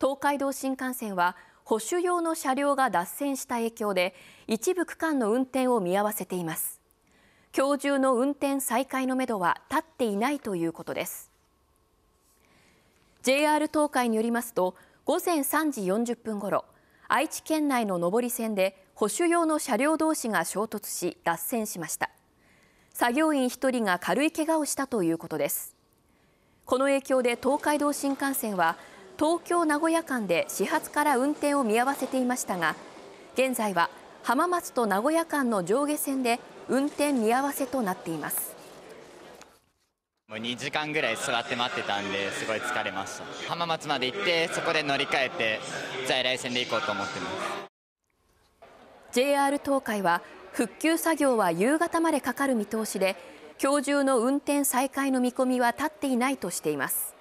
東海道新幹線は保守用の車両が脱線した影響で一部区間の運転を見合わせています今日中の運転再開のめどは立っていないということです JR 東海によりますと午前3時40分ごろ愛知県内の上り線で保守用の車両同士が衝突し脱線しました作業員1人が軽い怪我をしたということですこの影響で東海道新幹線は東京名古屋間で始発から運転を見合わせていましたが現在は浜松と名古屋間の上下線で運転見合わせとなっていますもう2時間ぐらい座って待ってたんですごい疲れました浜松まで行ってそこで乗り換えて在来線で行こうと思ってます JR 東海は復旧作業は夕方までかかる見通しで今日中の運転再開の見込みは立っていないとしています